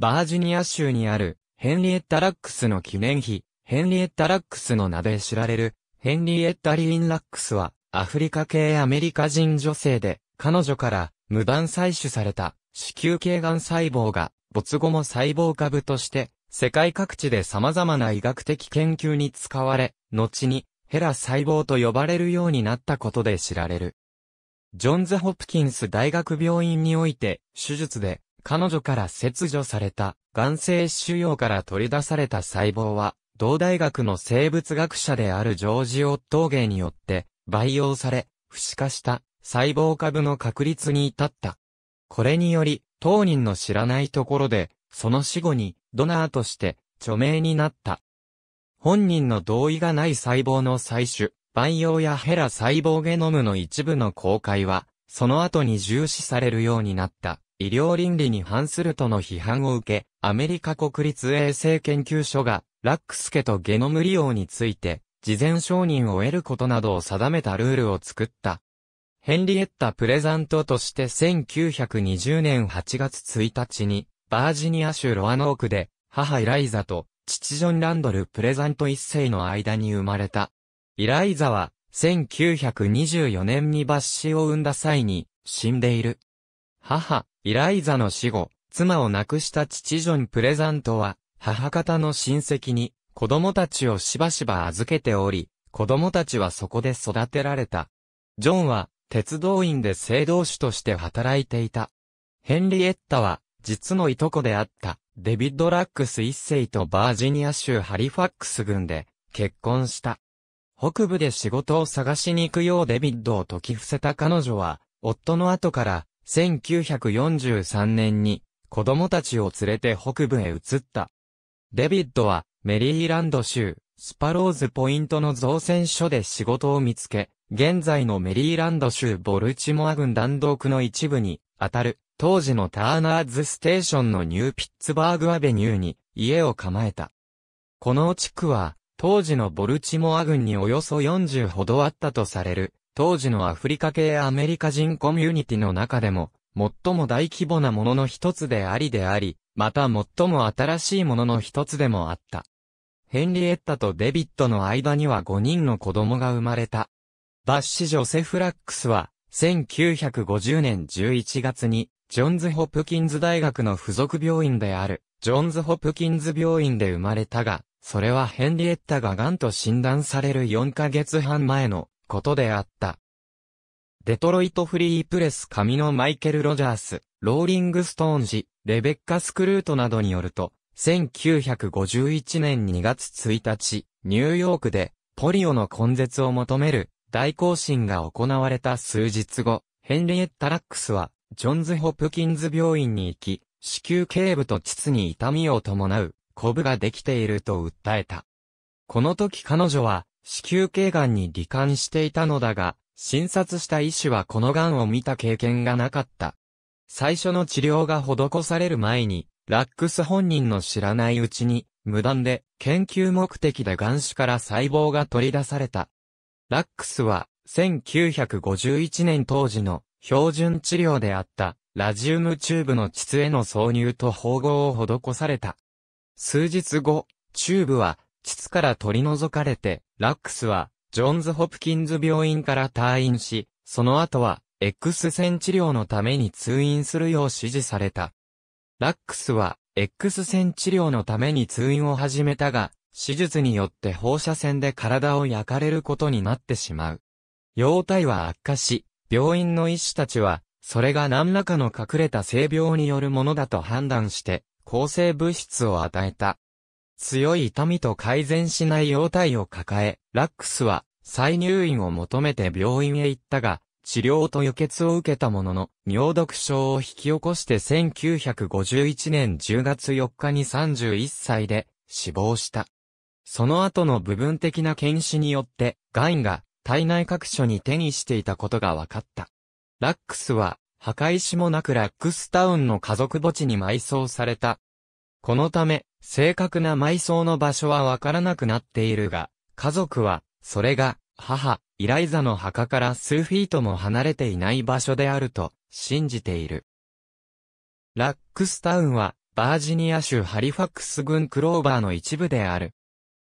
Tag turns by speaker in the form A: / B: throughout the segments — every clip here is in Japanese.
A: バージニア州にあるヘンリエッタ・ラックスの記念碑、ヘンリエッタ・ラックスの名で知られるヘンリエッタ・リーン・ラックスはアフリカ系アメリカ人女性で彼女から無断採取された子宮頸がん細胞が没後も細胞株として世界各地で様々な医学的研究に使われ、後にヘラ細胞と呼ばれるようになったことで知られる。ジョンズ・ホプキンス大学病院において手術で彼女から切除された、眼性腫瘍から取り出された細胞は、同大学の生物学者であるジョージ・オットーゲによって、培養され、不死化した細胞株の確立に至った。これにより、当人の知らないところで、その死後に、ドナーとして、著名になった。本人の同意がない細胞の採取、培養やヘラ細胞ゲノムの一部の公開は、その後に重視されるようになった。医療倫理に反するとの批判を受け、アメリカ国立衛生研究所が、ラックス家とゲノム利用について、事前承認を得ることなどを定めたルールを作った。ヘンリエッタ・プレザントとして1920年8月1日に、バージニア州ロアノークで、母イライザと父ジョン・ランドル・プレザント一世の間に生まれた。イライザは、1924年に抜歯を生んだ際に、死んでいる。母、イライザの死後、妻を亡くした父ジョン・プレザントは、母方の親戚に、子供たちをしばしば預けており、子供たちはそこで育てられた。ジョンは、鉄道員で聖道主として働いていた。ヘンリエッタは、実のいとこであった、デビッド・ラックス一世とバージニア州ハリファックス郡で、結婚した。北部で仕事を探しに行くようデビッドを説き伏せた彼女は、夫の後から、1943年に子供たちを連れて北部へ移った。デビッドはメリーランド州スパローズポイントの造船所で仕事を見つけ、現在のメリーランド州ボルチモア郡弾道区の一部に当たる当時のターナーズステーションのニューピッツバーグアベニューに家を構えた。この地区は当時のボルチモア郡におよそ40ほどあったとされる当時のアフリカ系アメリカ人コミュニティの中でも、最も大規模なものの一つでありであり、また最も新しいものの一つでもあった。ヘンリエッタとデビットの間には5人の子供が生まれた。バッシジョセフ・ラックスは、1950年11月に、ジョンズ・ホプキンズ大学の付属病院である、ジョンズ・ホプキンズ病院で生まれたが、それはヘンリエッタがンと診断される4ヶ月半前のことであった。デトロイトフリープレス紙のマイケル・ロジャース、ローリング・ストーンジ、レベッカ・スクルートなどによると、1951年2月1日、ニューヨークで、ポリオの根絶を求める、大行進が行われた数日後、ヘンリエッタ・ラックスは、ジョンズ・ホプキンズ病院に行き、子宮頸部と膣に痛みを伴う、コブができていると訴えた。この時彼女は、子宮頸がんに罹患していたのだが、診察した医師はこのがんを見た経験がなかった。最初の治療が施される前に、ラックス本人の知らないうちに、無断で研究目的で癌種から細胞が取り出された。ラックスは、1951年当時の標準治療であったラジウムチューブの膣への挿入と縫合を施された。数日後、チューブは膣から取り除かれてラックスは、ジョンズ・ホプキンズ病院から退院し、その後は、X 線治療のために通院するよう指示された。ラックスは、X 線治療のために通院を始めたが、手術によって放射線で体を焼かれることになってしまう。容体は悪化し、病院の医師たちは、それが何らかの隠れた性病によるものだと判断して、抗生物質を与えた。強い痛みと改善しない容体を抱え、ラックスは再入院を求めて病院へ行ったが、治療と輸血を受けたものの、尿毒症を引き起こして1951年10月4日に31歳で死亡した。その後の部分的な検視によって、ンが体内各所に転移していたことが分かった。ラックスは、墓石もなくラックスタウンの家族墓地に埋葬された。このため、正確な埋葬の場所はわからなくなっているが、家族は、それが、母、イライザの墓から数フィートも離れていない場所であると、信じている。ラックスタウンは、バージニア州ハリファックス郡クローバーの一部である。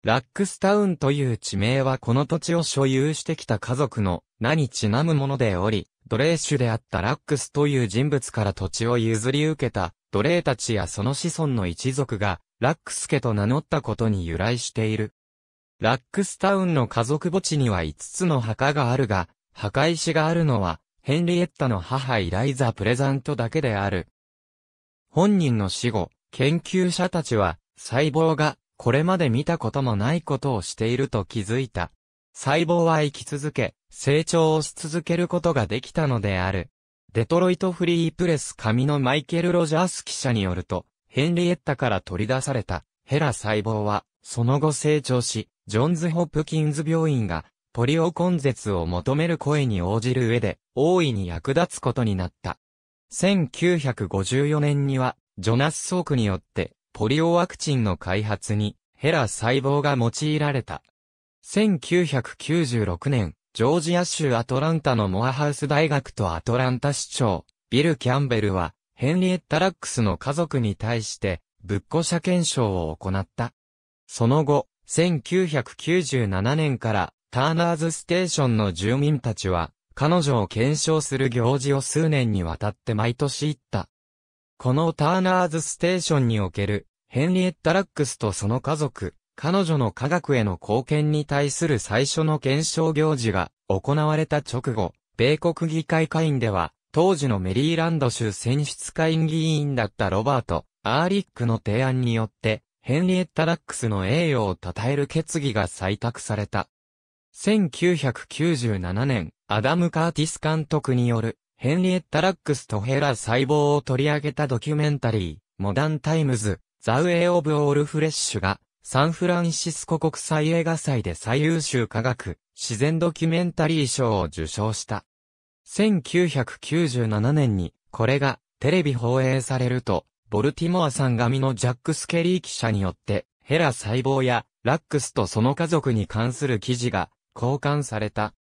A: ラックスタウンという地名はこの土地を所有してきた家族の名にちなむものでおり、奴隷主であったラックスという人物から土地を譲り受けた奴隷たちやその子孫の一族がラックス家と名乗ったことに由来している。ラックスタウンの家族墓地には5つの墓があるが、墓石があるのは、ヘンリエッタの母イライザ・プレザントだけである。本人の死後、研究者たちは、細胞が、これまで見たこともないことをしていると気づいた。細胞は生き続け、成長をし続けることができたのである。デトロイトフリープレス紙のマイケル・ロジャース記者によると、ヘンリエッタから取り出されたヘラ細胞は、その後成長し、ジョンズ・ホップキンズ病院が、ポリオ根絶を求める声に応じる上で、大いに役立つことになった。1954年には、ジョナス・ソークによって、ポリオワクチンの開発に、ヘラ細胞が用いられた。1996年、ジョージア州アトランタのモアハウス大学とアトランタ市長、ビル・キャンベルは、ヘンリエッタ・ラックスの家族に対して、仏庫車検証を行った。その後、1997年から、ターナーズステーションの住民たちは、彼女を検証する行事を数年にわたって毎年行った。このターナーズステーションにおける、ヘンリエッタ・ラックスとその家族、彼女の科学への貢献に対する最初の検証行事が行われた直後、米国議会会員では、当時のメリーランド州選出会議員だったロバート・アーリックの提案によって、ヘンリエッタ・ラックスの栄誉を称える決議が採択された。1997年、アダム・カーティス監督による、ヘンリエッタ・ラックスとヘラ細胞を取り上げたドキュメンタリー、モダン・タイムズ、ザ・ウェイ・オブ・オール・フレッシュが、サンフランシスコ国際映画祭で最優秀科学、自然ドキュメンタリー賞を受賞した。1997年に、これがテレビ放映されると、ボルティモアさん紙のジャック・スケリー記者によって、ヘラ細胞やラックスとその家族に関する記事が交換された。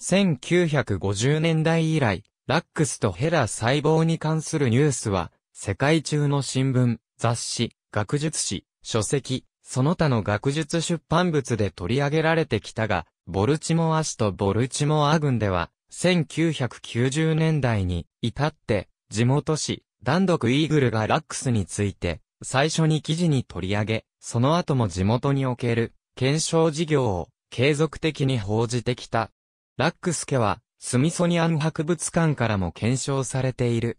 A: 1950年代以来、ラックスとヘラ細胞に関するニュースは、世界中の新聞、雑誌、学術誌、書籍、その他の学術出版物で取り上げられてきたが、ボルチモア市とボルチモア郡では、1990年代に至って地元紙ダンドクイーグルがラックスについて最初に記事に取り上げ、その後も地元における検証事業を継続的に報じてきた。ラックス家はスミソニアン博物館からも検証されている。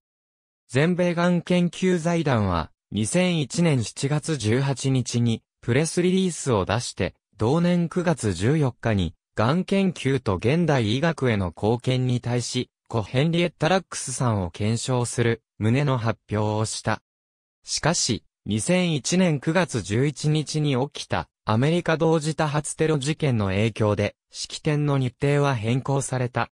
A: 全米がん研究財団は2001年7月18日にプレスリリースを出して同年9月14日にがん研究と現代医学への貢献に対し、故ヘンリエッタ・ラックスさんを検証する旨の発表をした。しかし、2001年9月11日に起きたアメリカ同時多発テロ事件の影響で式典の日程は変更された。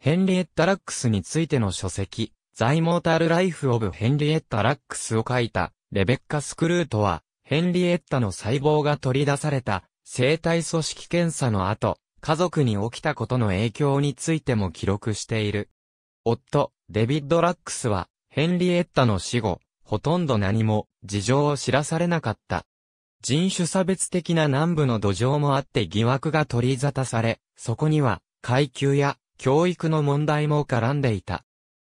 A: ヘンリエッタ・ラックスについての書籍、ザイモータル・ライフ・オブ・ヘンリエッタ・ラックスを書いたレベッカ・スクルートは、ヘンリエッタの細胞が取り出された生体組織検査の後、家族に起きたことの影響についても記録している。夫、デビッド・ラックスは、ヘンリエッタの死後、ほとんど何も事情を知らされなかった。人種差別的な南部の土壌もあって疑惑が取り沙汰され、そこには階級や教育の問題も絡んでいた。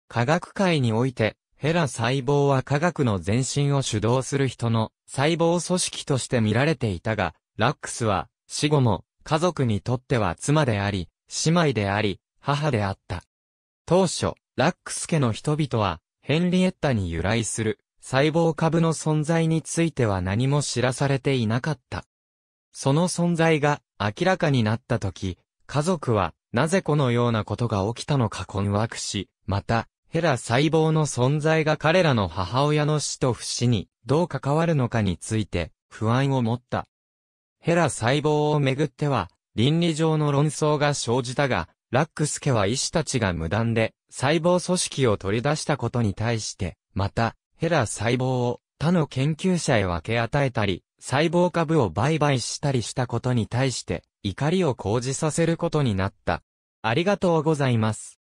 A: 科学界において、ヘラ細胞は科学の前進を主導する人の細胞組織として見られていたが、ラックスは死後も家族にとっては妻であり、姉妹であり、母であった。当初、ラックス家の人々は、ヘンリエッタに由来する、細胞株の存在については何も知らされていなかった。その存在が明らかになった時、家族はなぜこのようなことが起きたのか困惑し、また、ヘラ細胞の存在が彼らの母親の死と不死にどう関わるのかについて不安を持った。ヘラ細胞をめぐっては、倫理上の論争が生じたが、ラックス家は医師たちが無断で細胞組織を取り出したことに対して、また、ヘラ細胞を他の研究者へ分け与えたり、細胞株を売買したりしたことに対して、怒りを講じさせることになった。ありがとうございます。